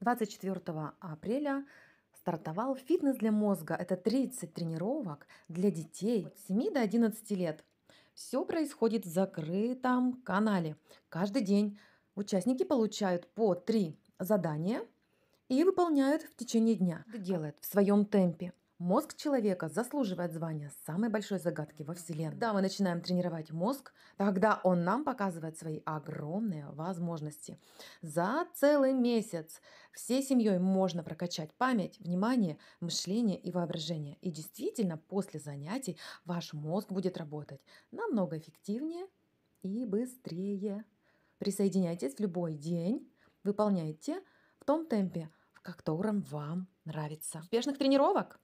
24 апреля стартовал фитнес для мозга. Это 30 тренировок для детей от 7 до 11 лет. Все происходит в закрытом канале. Каждый день участники получают по 3 задания и выполняют в течение дня. Делают в своем темпе. Мозг человека заслуживает звания самой большой загадки во Вселенной. Когда мы начинаем тренировать мозг, тогда он нам показывает свои огромные возможности. За целый месяц всей семьей можно прокачать память, внимание, мышление и воображение. И действительно, после занятий ваш мозг будет работать намного эффективнее и быстрее. Присоединяйтесь в любой день, выполняйте в том темпе, в котором вам нравится. Успешных тренировок!